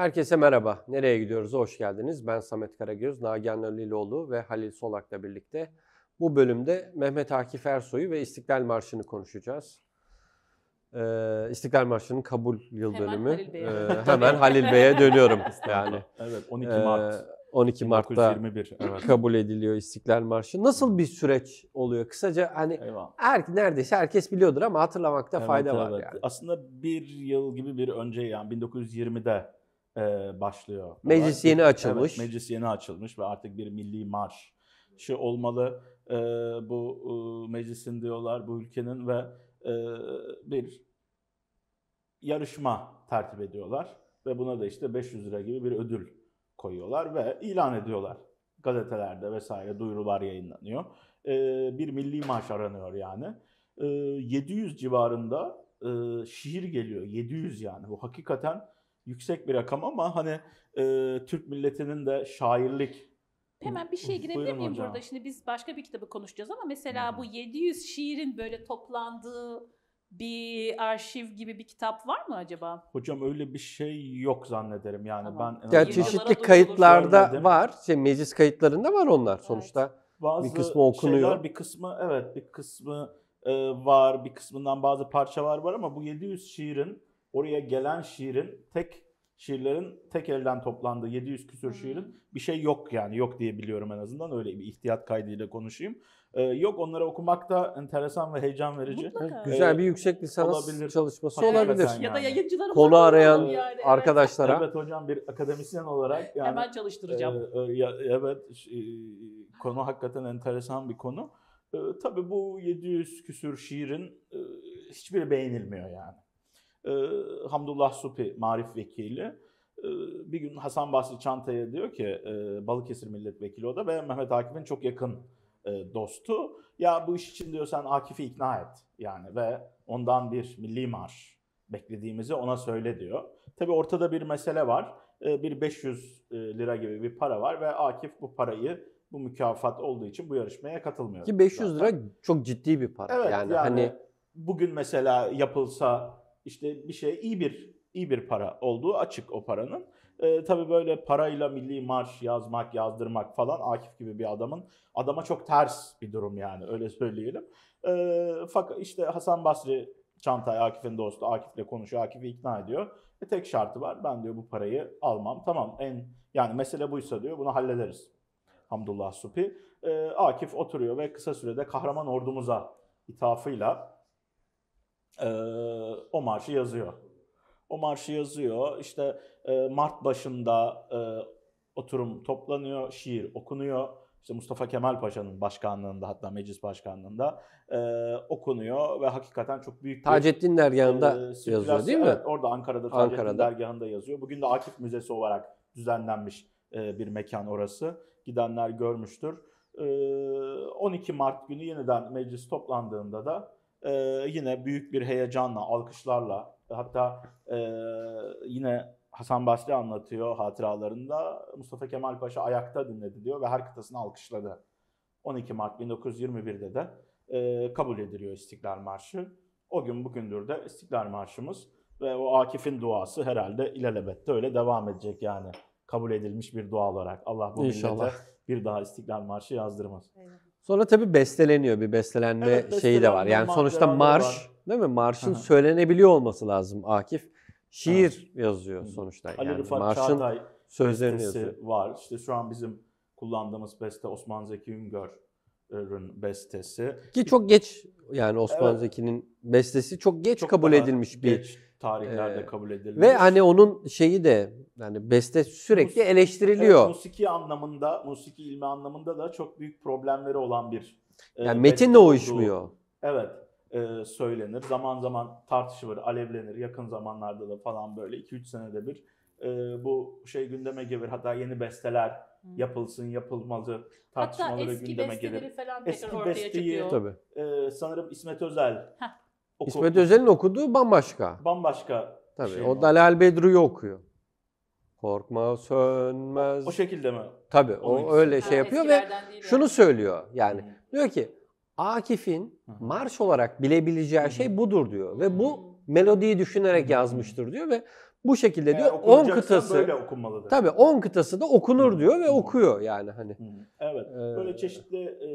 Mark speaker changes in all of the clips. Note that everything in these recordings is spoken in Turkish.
Speaker 1: Herkese merhaba. Nereye gidiyoruz? Hoş geldiniz. Ben Samet Karagöz, Nagihan Öllüoğlu ve Halil Solak'la birlikte bu bölümde Mehmet Akif Ersoy'u ve İstiklal Marşı'nı konuşacağız. Ee, İstiklal Marşı'nın kabul yıl hemen dönümü. Halil Bey'e. Ee, hemen Halil Bey'e dönüyorum yani. Evet 12 e, Mart. Ee, 12 Mart'ta 1921, evet. kabul ediliyor İstiklal Marşı. Nasıl bir süreç oluyor? Kısaca hani Eyvallah. er, neredeyse herkes biliyordur ama hatırlamakta evet, fayda evet. var
Speaker 2: yani. Aslında bir yıl gibi bir önce yani 1920'de e, başlıyor. Meclis yeni açılmış. Evet, meclis yeni açılmış ve artık bir milli marş şey olmalı e, bu e, meclisin diyorlar bu ülkenin ve e, bir yarışma tertip ediyorlar ve buna da işte 500 lira gibi bir ödül koyuyorlar ve ilan ediyorlar gazetelerde vesaire duyurular yayınlanıyor. E, bir milli marş aranıyor yani. E, 700 civarında e, şiir geliyor. 700 yani. Bu hakikaten yüksek bir rakam ama hani e, Türk milletinin de şairlik
Speaker 3: Hemen bir şey girebilir miyim hocam. burada? Şimdi biz başka bir kitabı konuşacağız ama mesela hmm. bu 700 şiirin böyle toplandığı bir arşiv gibi bir kitap var mı acaba?
Speaker 2: Hocam öyle bir şey yok
Speaker 1: zannederim yani tamam. ben. Ya çeşitli kayıtlarda görmedim. var. Şey, meclis kayıtlarında var onlar evet. sonuçta.
Speaker 2: Bazı bir kısmı okunuyor. Şeyler, bir kısmı evet bir kısmı e, var bir kısmından bazı parçalar var ama bu 700 şiirin oraya gelen şiirin tek şiirlerin tek elden toplandığı 700 küsür şiirin bir şey yok yani yok diye biliyorum en azından öyle bir ihtiyat kaydıyla konuşayım. Ee, yok onları okumak da enteresan ve heyecan verici. Mutlaka. Güzel bir yüksek lisans olabilir. çalışması olabilir. Yani. Ya da yayıncılara konu arayan yani. arkadaşlara. Evet hocam bir akademisyen olarak yani hemen çalıştıracağım. E, e, evet e, konu hakikaten enteresan bir konu. E, tabii bu 700 küsür şiirin e, hiçbiri beğenilmiyor yani e, Hamdullah Supi marif vekili e, bir gün Hasan Basri Çantaya diyor ki e, Balıkesir milletvekili o da ve Mehmet Akif'in çok yakın e, dostu. Ya bu iş için diyor sen Akif'i ikna et yani ve ondan bir milli marş beklediğimizi ona söyle diyor. Tabi ortada bir mesele var. E, bir 500 lira gibi bir para var ve Akif bu parayı bu mükafat olduğu için bu yarışmaya katılmıyor. Ki 500 zaten.
Speaker 1: lira çok ciddi bir para. Evet, yani, yani hani
Speaker 2: bugün mesela yapılsa işte bir şey iyi bir iyi bir para olduğu açık o paranın. E, tabii böyle parayla milli marş yazmak, yazdırmak falan Akif gibi bir adamın adama çok ters bir durum yani öyle söyleyelim. E, ee, fakat işte Hasan Basri Çantay Akif'in dostu Akif'le konuşuyor, Akif'i ikna ediyor. E, tek şartı var ben diyor bu parayı almam. Tamam en yani mesele buysa diyor bunu hallederiz. Hamdullah Supi. E, Akif oturuyor ve kısa sürede kahraman ordumuza ithafıyla e, o marşı yazıyor. O marşı yazıyor. İşte e, Mart başında e, oturum toplanıyor, şiir okunuyor. İşte Mustafa Kemal Paşa'nın başkanlığında hatta meclis başkanlığında e, okunuyor ve hakikaten çok büyük bir... Taceddin Dergahı'nda e, yazıyor değil mi? Evet, orada Ankara'da Taceddin Ankara'da. Dergahı'nda yazıyor. Bugün de Akif Müzesi olarak düzenlenmiş e, bir mekan orası. Gidenler görmüştür. E, 12 Mart günü yeniden meclis toplandığında da e, yine büyük bir heyecanla, alkışlarla hatta e, yine Hasan Basri anlatıyor hatıralarında Mustafa Kemal Paşa ayakta dinledi diyor ve her kıtasını alkışladı. 12 Mart 1921'de de e, kabul ediliyor İstiklal Marşı. O gün bugündür de İstiklal Marşımız ve o Akif'in duası herhalde ilelebette öyle devam edecek yani. Kabul edilmiş bir dua olarak. Allah bu İnşallah. millete bir daha İstiklal Marşı yazdırmaz. Eyvallah.
Speaker 1: Sonra tabii besteleniyor bir beslenme evet, şeyi de var. Yani sonuçta marş var. değil mi? Marşın Aha. söylenebiliyor olması lazım Akif. Şiir Aha. yazıyor sonuçta. Ali yani marşın Çağatay sözlerini yazıyor.
Speaker 2: var. İşte şu an bizim kullandığımız beste Osman Zeki Üngör'ün bestesi. Ki çok geç
Speaker 1: yani Osman evet. Zeki'nin bestesi çok geç çok kabul edilmiş bir tarihlerde ee, kabul edilmiş. Ve hani onun şeyi de yani beste sürekli Mus- eleştiriliyor. Evet,
Speaker 2: musiki anlamında, musiki ilmi anlamında da çok büyük problemleri olan bir e, yani e, metinle uyuşmuyor. Evet. E, söylenir. Zaman zaman tartışılır, alevlenir. Yakın zamanlarda da falan böyle 2-3 senede bir e, bu şey gündeme gelir. Hatta yeni besteler yapılsın, yapılmalı tartışmaları gündeme gelir. Hatta eski besteleri falan tekrar eski ortaya besteyi, çıkıyor. Tabii. E, sanırım İsmet Özel Heh Oku, İsmet Özel'in
Speaker 1: okuduğu bambaşka.
Speaker 2: Bambaşka. Tabii. Şey o
Speaker 1: Dalal Bedru'yu okuyor. Korkma sönmez. O şekilde mi? Tabii Onun o için. öyle şey yapıyor ve şunu söylüyor yani. Hı. Diyor ki Akif'in marş olarak bilebileceği Hı. şey budur diyor ve bu melodiyi düşünerek Hı. yazmıştır diyor ve bu şekilde diyor 10 kıtası böyle okunmalıdır. Tabii 10 kıtası da okunur diyor ve okuyor yani hani.
Speaker 2: Evet. Böyle ee, çeşitli e,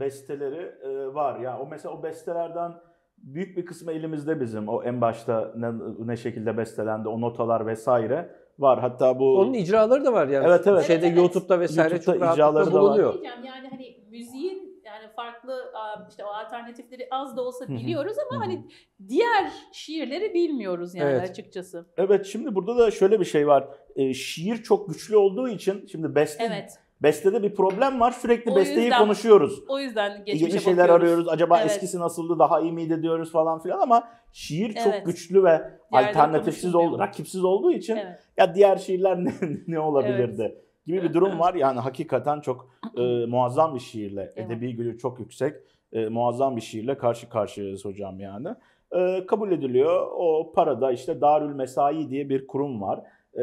Speaker 2: besteleri e, var. Yani o mesela o bestelerden büyük bir kısmı elimizde bizim. O en başta ne, ne şekilde bestelendi, o notalar vesaire var. Hatta bu Onun icraları da var yani. Evet evet. Şeyde evet, evet. YouTube'da vesaire YouTube'da çok icraları da var. Şey
Speaker 3: yani hani müziğin yani farklı işte o alternatifleri az da olsa biliyoruz ama hani diğer şiirleri bilmiyoruz yani evet. açıkçası. Evet şimdi
Speaker 2: burada da şöyle bir şey var. E, şiir çok güçlü olduğu için şimdi beste Evet Bestede bir problem var. Sürekli o besteyi yüzden, konuşuyoruz. O
Speaker 3: yüzden geçmişe Yeni şeyler bakıyoruz. arıyoruz. Acaba evet. eskisi
Speaker 2: nasıldı? Daha iyi miydi diyoruz falan filan ama şiir evet. çok güçlü ve alternatifsiz oldu, rakipsiz olduğu için evet. ya diğer şiirler ne, ne olabilirdi? Evet gibi bir durum var. Yani hakikaten çok e, muazzam bir şiirle, evet. edebi gücü çok yüksek, e, muazzam bir şiirle karşı karşıyayız hocam yani. E, kabul ediliyor. O parada işte Darül Mesai diye bir kurum var e,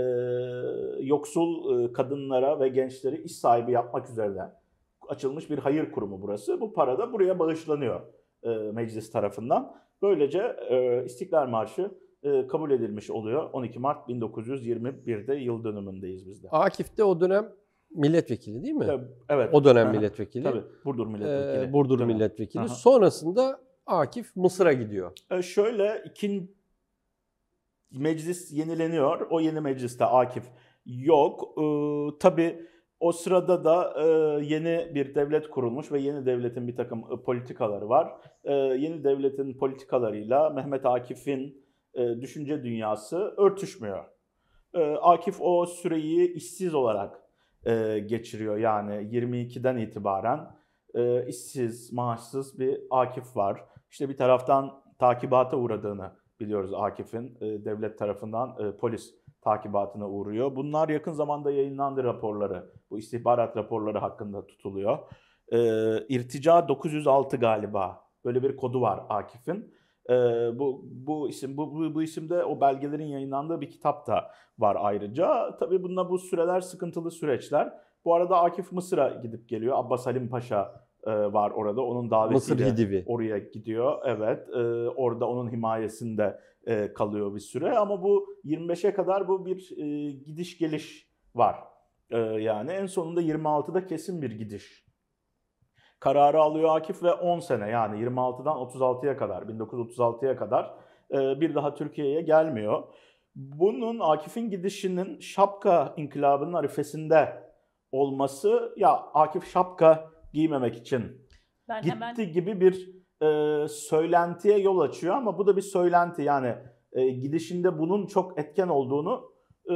Speaker 2: yoksul e, kadınlara ve gençlere iş sahibi yapmak üzere açılmış bir hayır kurumu burası. Bu para da buraya bağışlanıyor e, meclis tarafından. Böylece e, İstiklal Marşı e, kabul edilmiş oluyor. 12 Mart 1921'de yıl dönümündeyiz biz de.
Speaker 1: Akif de o dönem milletvekili değil mi? Tabii, e, evet. O dönem milletvekili. Tabii. Burdur milletvekili. Ee, Burdur Tabii. milletvekili. Aha. Sonrasında Akif Mısır'a gidiyor.
Speaker 2: E, şöyle ikinci Meclis yenileniyor. O yeni mecliste Akif yok. Ee, tabii o sırada da e, yeni bir devlet kurulmuş ve yeni devletin bir takım e, politikaları var. E, yeni devletin politikalarıyla Mehmet Akif'in e, düşünce dünyası örtüşmüyor. E, Akif o süreyi işsiz olarak e, geçiriyor yani 22'den itibaren e, işsiz, maaşsız bir Akif var. İşte bir taraftan takibata uğradığını biliyoruz Akif'in e, devlet tarafından e, polis takibatına uğruyor. Bunlar yakın zamanda yayınlandı raporları. Bu istihbarat raporları hakkında tutuluyor. E, irtica 906 galiba. Böyle bir kodu var Akif'in. E, bu bu isim bu, bu bu isimde o belgelerin yayınlandığı bir kitap da var ayrıca. Tabii bunda bu süreler sıkıntılı süreçler. Bu arada Akif Mısır'a gidip geliyor. Abbas Halim Paşa e, var orada. Onun davetiyle oraya gidiyor. Evet. E, orada onun himayesinde e, kalıyor bir süre. Ama bu 25'e kadar bu bir gidiş geliş var. Yani en sonunda 26'da kesin bir gidiş. Kararı alıyor Akif ve 10 sene yani 26'dan 36'ya kadar 1936'ya kadar bir daha Türkiye'ye gelmiyor. Bunun Akif'in gidişinin Şapka İnkılabı'nın arifesinde olması ya Akif Şapka giymemek için ben gitti hemen... gibi bir e, söylentiye yol açıyor ama bu da bir söylenti yani e, gidişinde bunun çok etken olduğunu e,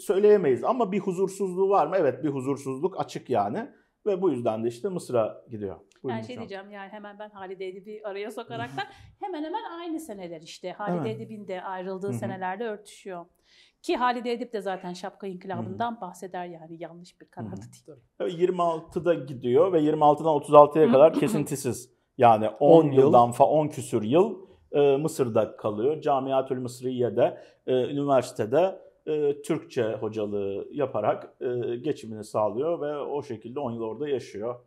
Speaker 2: söyleyemeyiz. Ama bir huzursuzluğu var mı? Evet bir huzursuzluk açık yani ve bu yüzden de işte Mısır'a gidiyor. Buyurun yani şey hocam. diyeceğim
Speaker 3: yani hemen ben Halide Edebi araya sokaraktan hemen hemen aynı seneler işte Halide Edebin de ayrıldığı senelerde örtüşüyor. Ki Halide Edip de zaten şapka inkılabından Hı. bahseder yani yanlış bir karar değil.
Speaker 2: 26'da gidiyor ve 26'dan 36'ya kadar kesintisiz yani 10, 10 yıldan fa 10 küsür yıl e, Mısır'da kalıyor. Camiatül Mısriye'de e, üniversitede e, Türkçe hocalığı yaparak e, geçimini sağlıyor ve o şekilde 10 yıl orada yaşıyor.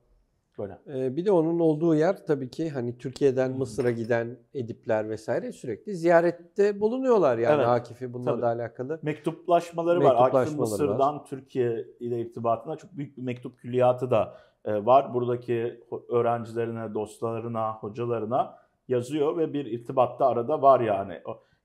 Speaker 2: Öyle.
Speaker 1: Ee, bir de onun olduğu yer tabii ki hani Türkiye'den Mısır'a
Speaker 2: giden edipler vesaire sürekli
Speaker 1: ziyarette
Speaker 2: bulunuyorlar yani evet, Akif'i bununla tabii. da alakalı. Mektuplaşmaları var. Akif'in Mısır'dan var. Türkiye ile irtibatında çok büyük bir mektup külliyatı da e, var. Buradaki öğrencilerine, dostlarına, hocalarına yazıyor ve bir irtibatta arada var yani.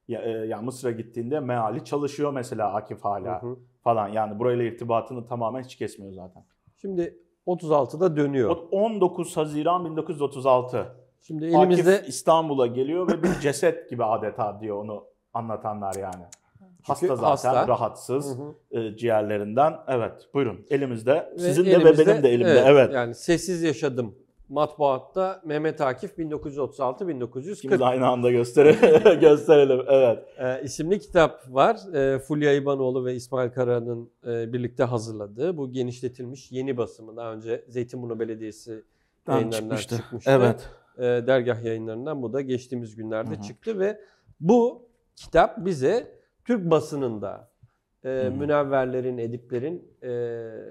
Speaker 2: Ya, e, ya Mısır'a gittiğinde meali çalışıyor mesela Akif hala hı hı. falan. Yani burayla irtibatını tamamen hiç kesmiyor zaten. Şimdi
Speaker 1: 36'da
Speaker 2: dönüyor. 19 Haziran 1936.
Speaker 1: Şimdi elimizde
Speaker 2: Akif İstanbul'a geliyor ve bir ceset gibi adeta diyor onu anlatanlar yani. Hasta zaten hasta. rahatsız hı hı. E, ciğerlerinden. Evet buyurun elimizde. Sizin ve de elimizde, ve benim de elimde. Evet, evet.
Speaker 1: Yani sessiz yaşadım matbaatta Mehmet Akif 1936-1940. İkimiz aynı anda göstere gösterelim. Evet. E, isimli kitap var. E, Fulya İbanoğlu ve İsmail Kara'nın e, birlikte hazırladığı. Bu genişletilmiş yeni basımı. Daha önce Zeytinburnu Belediyesi Tam yayınlarından çıkmıştı. çıkmıştı. Evet. E, dergah yayınlarından bu da geçtiğimiz günlerde Hı-hı. çıktı ve bu kitap bize Türk basınında e, münevverlerin, ediplerin, e,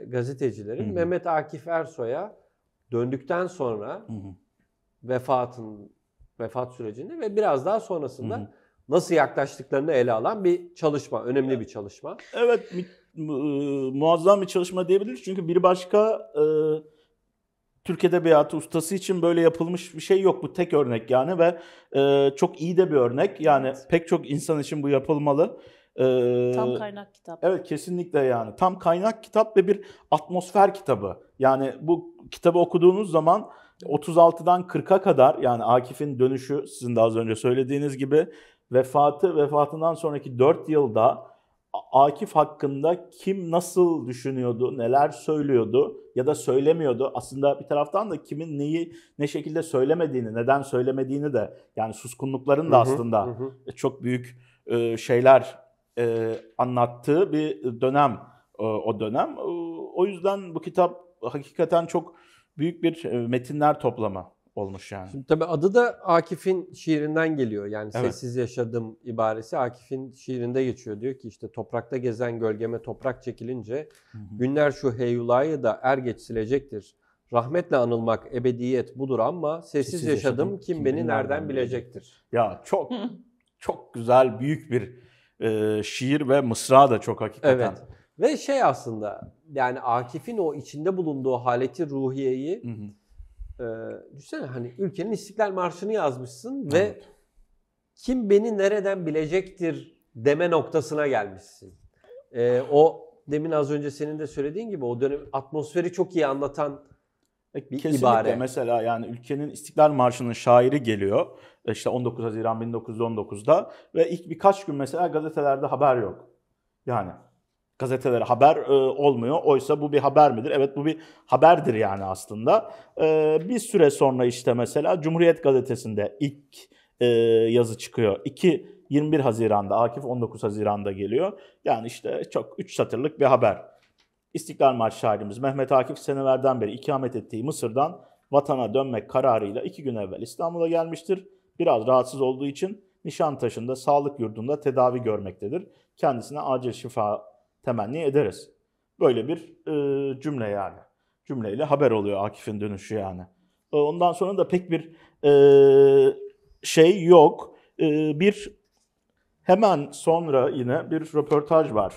Speaker 1: gazetecilerin Hı-hı. Mehmet Akif Ersoy'a döndükten sonra hı hı. vefatın vefat sürecinde ve biraz daha sonrasında hı hı. nasıl yaklaştıklarını ele alan bir çalışma, önemli evet. bir
Speaker 2: çalışma. Evet, ıı, muazzam bir çalışma diyebiliriz. Çünkü bir başka e, Türk Edebiyatı ustası için böyle yapılmış bir şey yok. Bu tek örnek yani ve e, çok iyi de bir örnek. Yani evet. pek çok insan için bu yapılmalı. Ee, tam kaynak kitap. Evet kesinlikle yani. Tam kaynak kitap ve bir atmosfer kitabı. Yani bu kitabı okuduğunuz zaman 36'dan 40'a kadar yani Akif'in dönüşü sizin de az önce söylediğiniz gibi vefatı vefatından sonraki 4 yılda Akif hakkında kim nasıl düşünüyordu, neler söylüyordu ya da söylemiyordu. Aslında bir taraftan da kimin neyi ne şekilde söylemediğini, neden söylemediğini de yani suskunlukların da aslında hı hı, hı. çok büyük şeyler e, anlattığı bir dönem e, o dönem. E, o yüzden bu kitap hakikaten çok büyük bir e, metinler toplama olmuş yani. Şimdi tabii adı da Akif'in
Speaker 1: şiirinden geliyor. Yani evet. sessiz yaşadım ibaresi Akif'in şiirinde geçiyor. Diyor ki işte toprakta gezen gölgeme toprak çekilince günler şu heyulayı da er geç silecektir. Rahmetle anılmak ebediyet budur ama sessiz, sessiz yaşadım, yaşadım kim, kim beni nereden bilecektir. Ya çok çok güzel büyük bir e, şiir ve mısra
Speaker 2: da çok hakikaten. Evet.
Speaker 1: Ve şey aslında yani Akif'in o içinde bulunduğu haleti ruhiyeyi hı hı. E, düşünsene hani ülkenin İstiklal Marşı'nı yazmışsın ve evet. kim beni nereden bilecektir deme noktasına gelmişsin. E, o demin az önce senin de söylediğin gibi o dönem atmosferi çok iyi anlatan
Speaker 2: e, bir Kesinlikle. ibare. Mesela yani ülkenin İstiklal Marşı'nın şairi geliyor e, işte 19 Haziran 1919'da ve ilk birkaç gün mesela gazetelerde haber yok. Yani gazetelere haber e, olmuyor. Oysa bu bir haber midir? Evet bu bir haberdir yani aslında. E, bir süre sonra işte mesela Cumhuriyet Gazetesi'nde ilk e, yazı çıkıyor. 2 21 Haziran'da, Akif 19 Haziran'da geliyor. Yani işte çok 3 satırlık bir haber. İstiklal Marşı şairimiz Mehmet Akif senelerden beri ikamet ettiği Mısır'dan vatana dönmek kararıyla 2 gün evvel İstanbul'a gelmiştir Biraz rahatsız olduğu için Nişantaşı'nda sağlık yurdunda tedavi görmektedir. Kendisine acil şifa temenni ederiz. Böyle bir e, cümle yani. Cümleyle haber oluyor Akif'in dönüşü yani. E, ondan sonra da pek bir e, şey yok. E, bir hemen sonra yine bir röportaj var.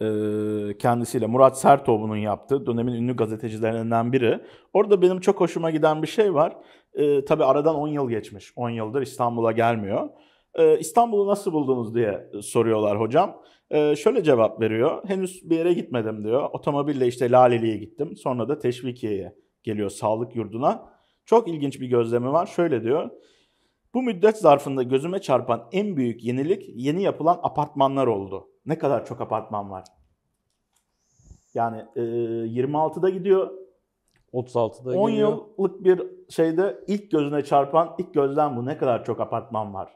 Speaker 2: Ee, kendisiyle Murat Sertoğlu'nun yaptığı dönemin ünlü gazetecilerinden biri. Orada benim çok hoşuma giden bir şey var. E, tabii aradan 10 yıl geçmiş. 10 yıldır İstanbul'a gelmiyor. E, İstanbul'u nasıl buldunuz diye soruyorlar hocam. E, şöyle cevap veriyor. Henüz bir yere gitmedim diyor. Otomobille işte Laleli'ye gittim. Sonra da Teşvikiye'ye geliyor sağlık yurduna. Çok ilginç bir gözlemi var. Şöyle diyor. Bu müddet zarfında gözüme çarpan en büyük yenilik yeni yapılan apartmanlar oldu. Ne kadar çok apartman var? Yani e, 26'da gidiyor. 36'da 10 geliyor. yıllık bir şeyde ilk gözüne çarpan ilk gözlem bu. Ne kadar çok apartman var.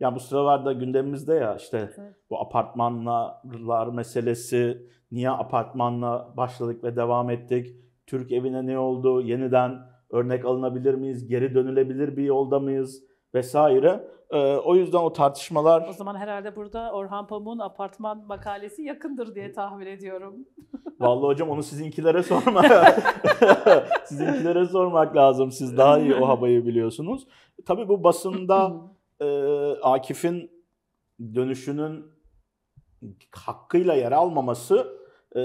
Speaker 2: Yani bu sıralarda gündemimizde ya işte bu apartmanlar meselesi, niye apartmanla başladık ve devam ettik, Türk evine ne oldu, yeniden örnek alınabilir miyiz, geri dönülebilir bir yolda mıyız, vesaire. E, o yüzden o tartışmalar... O
Speaker 3: zaman herhalde burada Orhan Pamuk'un apartman makalesi yakındır diye tahmin ediyorum.
Speaker 2: Vallahi hocam onu sizinkilere sorma. sizinkilere sormak lazım. Siz daha iyi o havayı biliyorsunuz. Tabii bu basında e, Akif'in dönüşünün hakkıyla yer almaması e,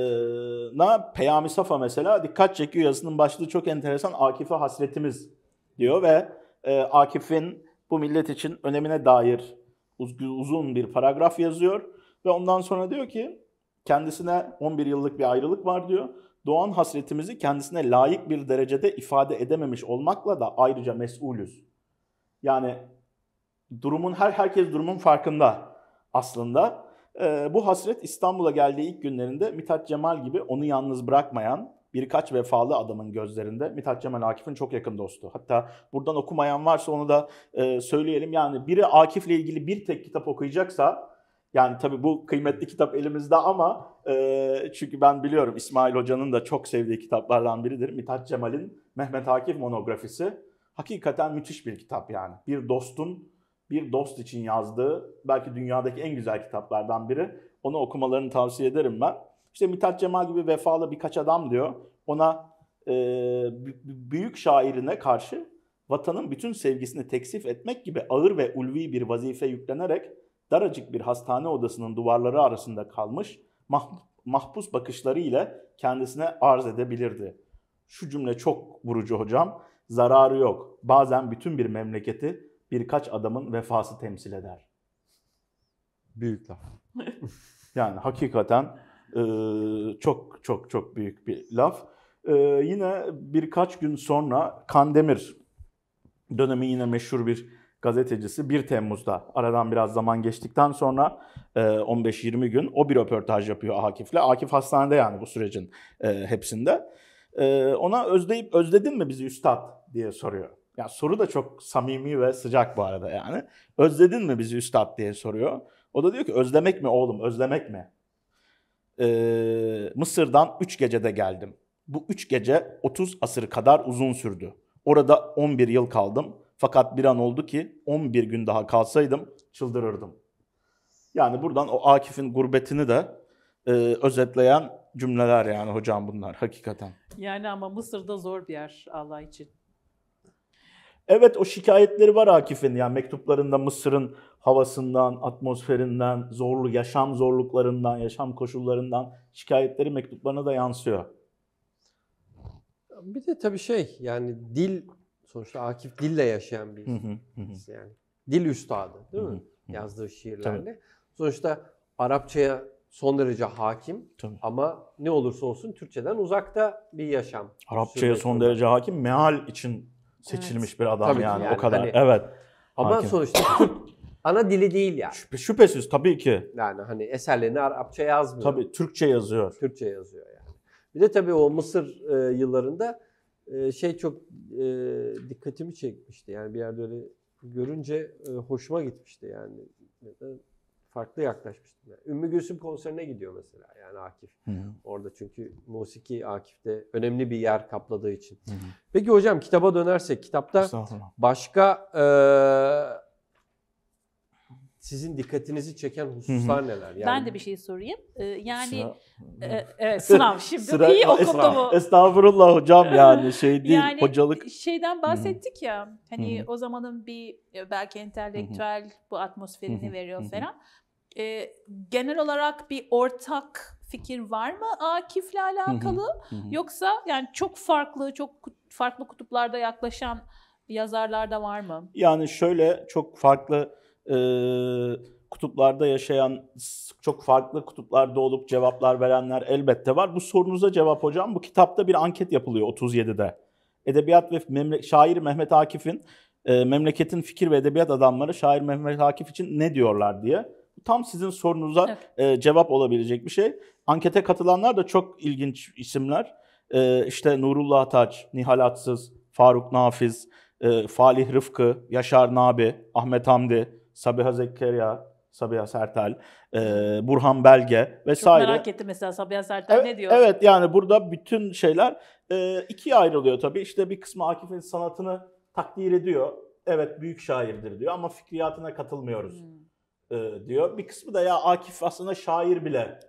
Speaker 2: na Peyami Safa mesela dikkat çekiyor. Yazının başlığı çok enteresan. Akif'e hasretimiz diyor ve e, Akif'in bu millet için önemine dair uzun bir paragraf yazıyor ve ondan sonra diyor ki kendisine 11 yıllık bir ayrılık var diyor. Doğan hasretimizi kendisine layık bir derecede ifade edememiş olmakla da ayrıca mesulüz. Yani durumun her herkes durumun farkında aslında. Ee, bu hasret İstanbul'a geldiği ilk günlerinde Mithat Cemal gibi onu yalnız bırakmayan, birkaç vefalı adamın gözlerinde Mithat Cemal Akif'in çok yakın dostu. Hatta buradan okumayan varsa onu da e, söyleyelim. Yani biri Akif'le ilgili bir tek kitap okuyacaksa yani tabii bu kıymetli kitap elimizde ama e, çünkü ben biliyorum İsmail Hoca'nın da çok sevdiği kitaplardan biridir. Mithat Cemal'in Mehmet Akif monografisi. Hakikaten müthiş bir kitap yani. Bir dostun bir dost için yazdığı belki dünyadaki en güzel kitaplardan biri. Onu okumalarını tavsiye ederim ben. İşte Mithat Cemal gibi vefalı birkaç adam diyor. Ona e, büyük şairine karşı vatanın bütün sevgisini teksif etmek gibi ağır ve ulvi bir vazife yüklenerek daracık bir hastane odasının duvarları arasında kalmış mah mahpus bakışları ile kendisine arz edebilirdi. Şu cümle çok vurucu hocam. Zararı yok. Bazen bütün bir memleketi birkaç adamın vefası temsil eder. Büyük laf. yani hakikaten ee, çok çok çok büyük bir laf. Ee, yine birkaç gün sonra Kandemir dönemi yine meşhur bir gazetecisi 1 Temmuz'da aradan biraz zaman geçtikten sonra 15-20 e, gün o bir röportaj yapıyor Akif'le. Akif hastanede yani bu sürecin e, hepsinde. E, ona özleyip özledin mi bizi üstad diye soruyor. Ya soru da çok samimi ve sıcak bu arada yani. Özledin mi bizi üstad diye soruyor. O da diyor ki özlemek mi oğlum özlemek mi? e, Mısır'dan 3 gecede geldim. Bu 3 gece 30 asır kadar uzun sürdü. Orada 11 yıl kaldım. Fakat bir an oldu ki 11 gün daha kalsaydım çıldırırdım. Yani buradan o Akif'in gurbetini de e, özetleyen cümleler yani hocam bunlar hakikaten.
Speaker 3: Yani ama Mısır'da zor bir yer Allah için.
Speaker 2: Evet o şikayetleri var Akif'in yani mektuplarında Mısır'ın havasından, atmosferinden, zorlu yaşam zorluklarından, yaşam koşullarından şikayetleri mektuplarına da yansıyor.
Speaker 1: Bir de tabii şey yani dil sonuçta Akif dille yaşayan bir birisi yani dil üstadı değil mi? Yazdığı şiirlerle. Tabii. Sonuçta Arapçaya son derece hakim Tabii. ama ne olursa olsun Türkçeden uzakta bir yaşam.
Speaker 2: Arapçaya son derece hakim meal için seçilmiş evet. bir adam tabii yani, yani o kadar. Hani, evet. Ama hakim. sonuçta
Speaker 1: ana dili değil yani.
Speaker 2: Şüphe, şüphesiz tabii ki.
Speaker 1: Yani hani eserlerini Arapça yazmıyor. Tabii Türkçe yazıyor. Türkçe yazıyor yani. Bir de tabii o Mısır e, yıllarında e, şey çok e, dikkatimi çekmişti. Yani bir yerde öyle görünce e, hoşuma gitmişti yani farklı yaklaşmıştım. Yani Ümmü Gülsüm konserine gidiyor mesela yani Akif. Hı hı. Orada çünkü musiki Akif'te önemli bir yer kapladığı için. Hı hı. Peki hocam kitaba dönersek kitapta başka e, sizin dikkatinizi çeken hususlar Hı-hı. neler? Yani... Ben de
Speaker 3: bir şey sorayım. Ee, yani sınav. E, e evet sınav şimdi Sıra, iyi okuttu mu?
Speaker 2: Estağfurullah hocam yani şey değil yani, hocalık.
Speaker 3: Şeyden bahsettik ya hani Hı-hı. o zamanın bir e, belki entelektüel Hı-hı. bu atmosferini Hı-hı. veriyor falan. E, genel olarak bir ortak fikir var mı Akif'le alakalı? Yoksa yani çok farklı, çok farklı kutuplarda yaklaşan yazarlar da var mı? Yani
Speaker 2: şöyle çok farklı e, kutuplarda yaşayan, çok farklı kutuplarda olup cevaplar verenler elbette var. Bu sorunuza cevap hocam. Bu kitapta bir anket yapılıyor 37'de. Edebiyat ve memle- şair Mehmet Akif'in e, memleketin fikir ve edebiyat adamları şair Mehmet Akif için ne diyorlar diye tam sizin sorunuza evet. e, cevap olabilecek bir şey. Ankete katılanlar da çok ilginç isimler. E, işte Nurullah Taç, Nihal Atsız, Faruk Nafiz, e, Falih Rıfkı, Yaşar Nabi, Ahmet Hamdi, Sabiha Zekeriya, Sabiha Sertel, e, Burhan Belge vesaire. Çok merak
Speaker 3: ettim mesela Sabiha Sertel evet, ne diyor? Evet
Speaker 2: yani burada bütün şeyler e, ikiye ayrılıyor tabii. İşte bir kısmı Akif'in sanatını takdir ediyor. Evet büyük şairdir diyor ama fikriyatına katılmıyoruz. Hmm e, diyor. Bir kısmı da ya Akif aslında şair bile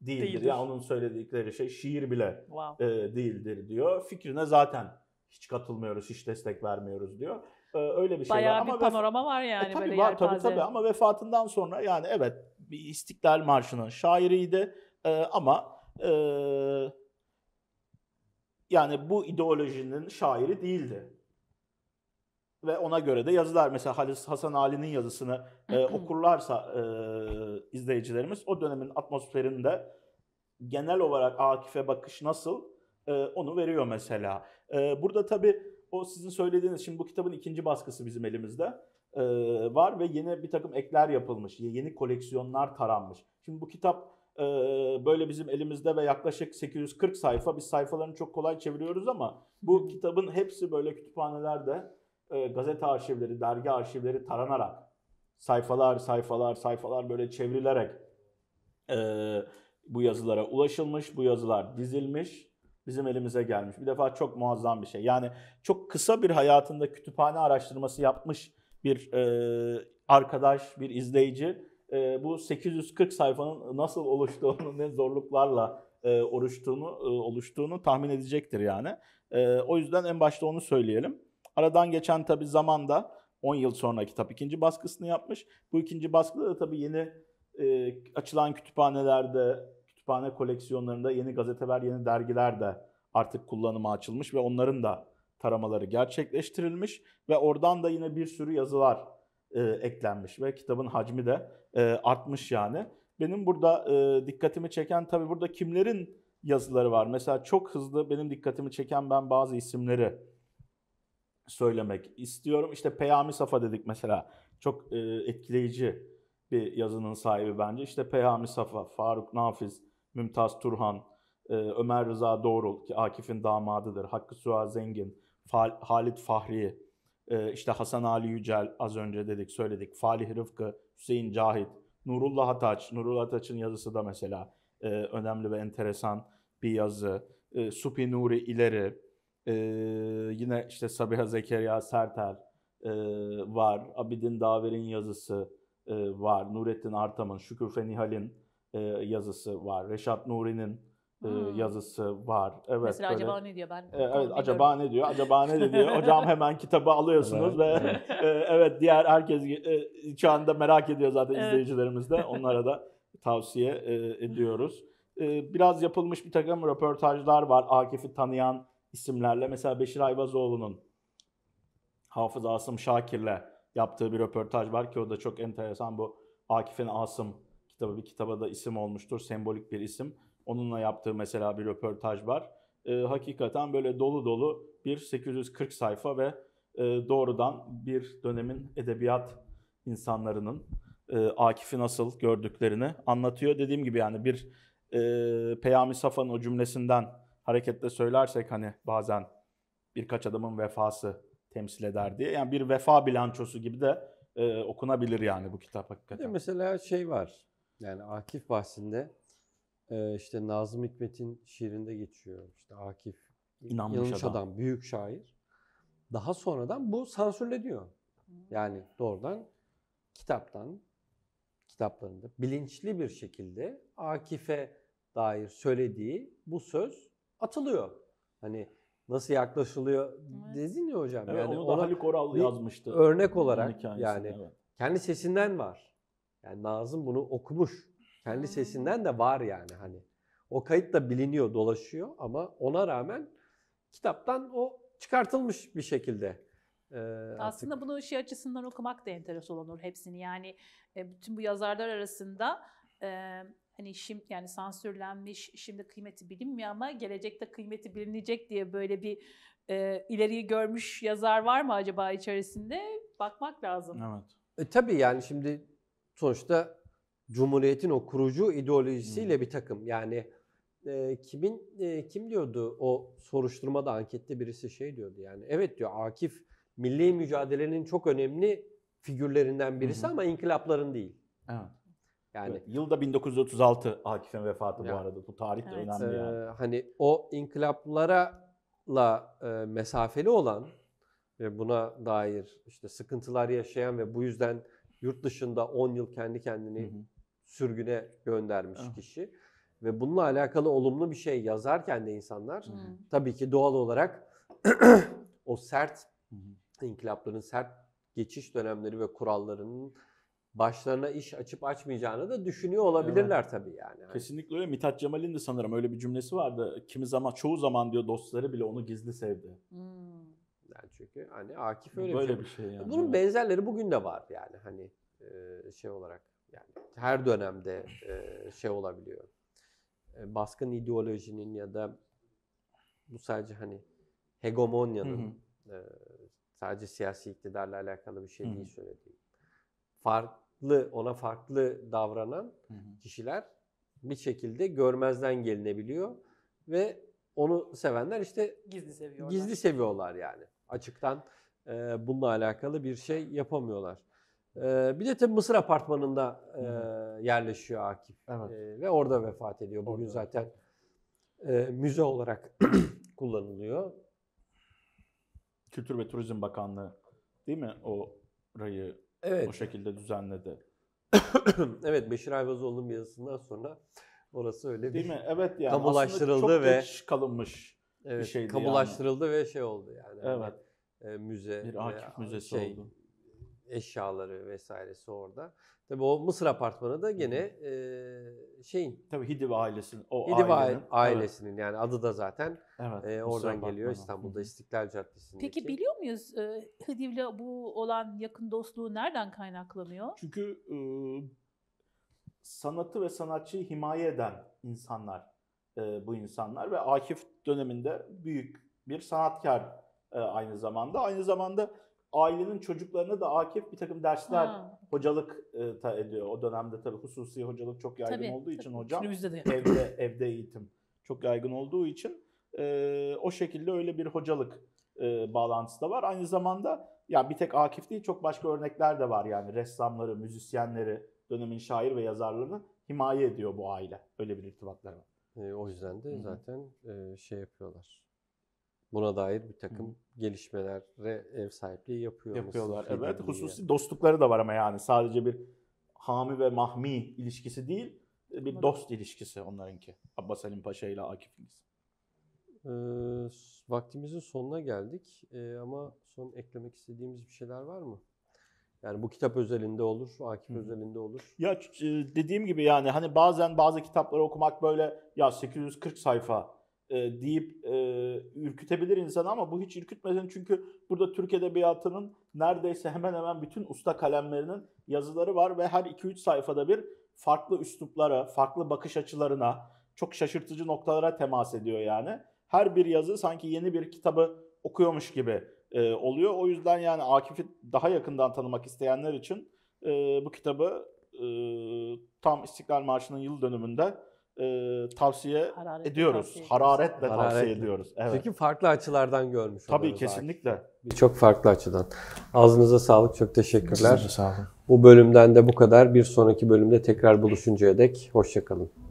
Speaker 2: değildir. değildir. Ya onun söyledikleri şey şiir bile wow. e, değildir diyor. Fikrine zaten hiç katılmıyoruz, hiç destek vermiyoruz diyor. E, öyle bir şey Bayağı var. Bayağı bir ama panorama
Speaker 3: var yani. E, tabii böyle var tabii tabii ama
Speaker 2: vefatından sonra yani evet bir İstiklal Marşı'nın şairiydi e, ama e, yani bu ideolojinin şairi değildi ve ona göre de yazılar mesela Hasan Ali'nin yazısını e, okurlarsa e, izleyicilerimiz o dönemin atmosferinde genel olarak Akif'e bakış nasıl e, onu veriyor mesela. E, burada tabii o sizin söylediğiniz şimdi bu kitabın ikinci baskısı bizim elimizde e, var ve yeni bir takım ekler yapılmış. Yeni koleksiyonlar taranmış. Şimdi bu kitap e, böyle bizim elimizde ve yaklaşık 840 sayfa. Biz sayfalarını çok kolay çeviriyoruz ama bu kitabın hepsi böyle kütüphanelerde e, gazete arşivleri, dergi arşivleri taranarak, sayfalar sayfalar sayfalar böyle çevrilerek e, bu yazılara ulaşılmış, bu yazılar dizilmiş, bizim elimize gelmiş. Bir defa çok muazzam bir şey. Yani çok kısa bir hayatında kütüphane araştırması yapmış bir e, arkadaş, bir izleyici e, bu 840 sayfanın nasıl oluştuğunu, ne zorluklarla e, oluştuğunu, e, oluştuğunu tahmin edecektir yani. E, o yüzden en başta onu söyleyelim. Aradan geçen tabi zamanda 10 yıl sonra kitap ikinci baskısını yapmış. Bu ikinci baskıda da tabi yeni e, açılan kütüphanelerde, kütüphane koleksiyonlarında yeni gazeteler, yeni dergiler de artık kullanıma açılmış ve onların da taramaları gerçekleştirilmiş ve oradan da yine bir sürü yazılar e, eklenmiş ve kitabın hacmi de e, artmış yani. Benim burada e, dikkatimi çeken tabi burada kimlerin yazıları var. Mesela çok hızlı benim dikkatimi çeken ben bazı isimleri söylemek istiyorum. İşte Peyami Safa dedik mesela. Çok e, etkileyici bir yazının sahibi bence. İşte Peyami Safa, Faruk Nafiz, Mümtaz Turhan, e, Ömer Rıza Doğrul ki Akif'in damadıdır. Hakkı Suha Zengin, Fal, Halit Fahri, e, işte Hasan Ali Yücel az önce dedik söyledik. Falih Rıfkı, Hüseyin Cahit, Nurullah Ataç. Nurullah Ataç'ın yazısı da mesela e, önemli ve enteresan bir yazı. E, Supi Nuri İleri, ee, yine işte Sabiha Zekeriya Sertel e, var. Abidin Daver'in yazısı e, var. Nurettin Artaman Şükür Fenihal'in e, yazısı var. Reşat Nuri'nin hmm. yazısı var. Evet. Mesela böyle, acaba ne diyor ben? E, evet acaba ne diyor? Acaba ne diyor? Hocam hemen kitabı alıyorsunuz evet, ve evet. E, evet diğer herkes e, şu anda merak ediyor zaten evet. izleyicilerimiz de. Onlara da tavsiye e, ediyoruz. E, biraz yapılmış bir takım röportajlar var. Akif'i tanıyan isimlerle mesela Beşir Ayvazoğlu'nun Hafız Asım Şakir'le yaptığı bir röportaj var ki o da çok enteresan bu Akif'in Asım kitabı bir kitaba da isim olmuştur. Sembolik bir isim. Onunla yaptığı mesela bir röportaj var. E, hakikaten böyle dolu dolu bir 840 sayfa ve e, doğrudan bir dönemin edebiyat insanlarının e, Akif'i nasıl gördüklerini anlatıyor. Dediğim gibi yani bir e, Peyami Safa'nın o cümlesinden hareketle söylersek hani bazen birkaç adamın vefası temsil eder diye. Yani bir vefa bilançosu gibi de e, okunabilir yani bu kitap hakikaten. Mesela şey var. Yani Akif
Speaker 1: bahsinde e, işte Nazım Hikmet'in şiirinde geçiyor. İşte Akif İnanmış yanlış adam. adam, büyük şair. Daha sonradan bu sansürleniyor. Yani doğrudan kitaptan kitaplarında bilinçli bir şekilde Akif'e dair söylediği bu söz atılıyor. Hani nasıl yaklaşılıyor dedin ya hocam. Evet, yani onu da Haluk Oral yazmıştı. Örnek olarak yani evet. kendi sesinden var. Yani Nazım bunu okumuş. Kendi hmm. sesinden de var yani hani. O kayıt da biliniyor, dolaşıyor ama ona rağmen kitaptan o çıkartılmış bir şekilde. Ee, Aslında
Speaker 3: artık... bunu şey açısından okumak da enteresan olur hepsini. Yani e, bütün bu yazarlar arasında hani şimdi yani sansürlenmiş, şimdi kıymeti bilinmiyor ama gelecekte kıymeti bilinecek diye böyle bir e, ileriyi görmüş yazar var mı acaba içerisinde? Bakmak lazım.
Speaker 1: Evet. E, tabii yani şimdi sonuçta Cumhuriyet'in o kurucu ideolojisiyle hmm. bir takım yani e, kimin e, kim diyordu o soruşturmada ankette birisi şey diyordu yani evet diyor Akif milli mücadelenin çok önemli figürlerinden birisi hı ama inkılapların değil. Evet. Yani evet, yılda 1936 Akif'in vefatı yani, bu arada. Bu tarih de evet. önemli ee, yani. hani o inkılaplara la e, mesafeli olan ve buna dair işte sıkıntılar yaşayan ve bu yüzden yurt dışında 10 yıl kendi kendini Hı-hı. sürgüne göndermiş hı ah. kişi ve bununla alakalı olumlu bir şey yazarken de insanlar Hı-hı. Hmm. tabii ki doğal olarak o sert Hı-hı. inkılapların sert geçiş dönemleri ve kurallarının başlarına iş açıp açmayacağını da düşünüyor olabilirler evet. tabii
Speaker 2: yani. Hani Kesinlikle öyle. Mithat Cemal'in de sanırım öyle bir cümlesi vardı. Kimi zaman çoğu zaman diyor dostları bile onu gizli sevdi. Hmm.
Speaker 1: Yani çünkü hani Akif öyle Böyle bir şey. bir şey yani. Bunun benzerleri bugün de var yani hani şey olarak yani her dönemde şey olabiliyor. Baskın ideolojinin ya da bu sadece hani hegemonyanın sadece siyasi iktidarla alakalı bir şey değil söylediğim. Fark ona farklı davranan kişiler bir şekilde görmezden gelinebiliyor ve onu sevenler işte gizli
Speaker 3: seviyorlar. Gizli
Speaker 1: seviyorlar yani. Açıktan e, bununla alakalı bir şey yapamıyorlar. E, bir de tabii Mısır apartmanında e, yerleşiyor Akif. Evet. E, ve orada vefat ediyor. Bugün orada. zaten e, müze olarak kullanılıyor.
Speaker 2: Kültür ve Turizm Bakanlığı değil mi o rayı? Evet. O şekilde düzenledi. evet Beşir Ayvazoğlu'nun yazısından sonra
Speaker 1: orası öyle Değil bir mi? Evet yani kamulaştırıldı çok ve geç
Speaker 2: kalınmış evet, bir şeydi.
Speaker 1: Kamulaştırıldı yani. ve şey oldu yani. Hani, evet. e, müze. Bir Akif hani müzesi şey, oldu. Eşyaları vesairesi orada. Tabii o Mısır apartmanı da gene e, şeyin. Tabii Hidiv ailesinin. O Hidiv ailenin, ailesinin evet. yani adı da zaten evet, e, oradan Mısır geliyor apartmanı. İstanbul'da İstiklal Caddesi'ndeki. Peki biliyor
Speaker 3: muyuz? E, ee, Hıdiv'le bu olan yakın dostluğu nereden kaynaklanıyor?
Speaker 2: Çünkü e, sanatı ve sanatçıyı himaye eden insanlar e, bu insanlar ve Akif döneminde büyük bir sanatkar e, aynı zamanda. Aynı zamanda ailenin çocuklarına da Akif bir takım dersler, ha. hocalık e, ta ediyor. O dönemde tabii hususi hocalık çok yaygın tabii, olduğu tabii. için hocam evde, evde eğitim çok yaygın olduğu için e, o şekilde öyle bir hocalık e, bağlantısı da var. Aynı zamanda ya bir tek Akif değil çok başka örnekler de var yani ressamları, müzisyenleri, dönemin şair ve yazarlarını himaye ediyor bu aile. Öyle bir irtibatları var.
Speaker 1: E, o yüzden de Hı-hı. zaten e, şey yapıyorlar. Buna dair bir takım Hı-hı. gelişmelere ev sahipliği yapıyor. Yapıyorlar Mısır, evet. Hususi yani.
Speaker 2: dostlukları da var ama yani sadece bir hami ve mahmi ilişkisi değil bir dost ilişkisi onlarınki. Abbas Halim Paşa ile Akif'in
Speaker 1: e, vaktimizin sonuna geldik e, ama son eklemek istediğimiz bir şeyler var mı? Yani
Speaker 2: bu kitap özelinde
Speaker 1: olur, Akif Hı. özelinde olur.
Speaker 2: Ya dediğim gibi yani hani bazen bazı kitapları okumak böyle ya 840 sayfa e, deyip e, ürkütebilir insan ama bu hiç ürkütmesin çünkü burada Türk Edebiyatı'nın neredeyse hemen hemen bütün usta kalemlerinin yazıları var ve her 2-3 sayfada bir farklı üsluplara, farklı bakış açılarına, çok şaşırtıcı noktalara temas ediyor yani her bir yazı sanki yeni bir kitabı okuyormuş gibi e, oluyor. O yüzden yani Akif'i daha yakından tanımak isteyenler için e, bu kitabı e, tam İstiklal Marşı'nın yıl dönümünde e, tavsiye Hararetle ediyoruz. Tavsiye Hararetle tavsiye ediyoruz. Evet.
Speaker 1: Çünkü farklı açılardan görmüş Tabii kesinlikle. Çok farklı açıdan. Ağzınıza sağlık. Çok teşekkürler. sağ olun. Bu bölümden de bu kadar. Bir sonraki bölümde tekrar buluşuncaya dek hoşçakalın.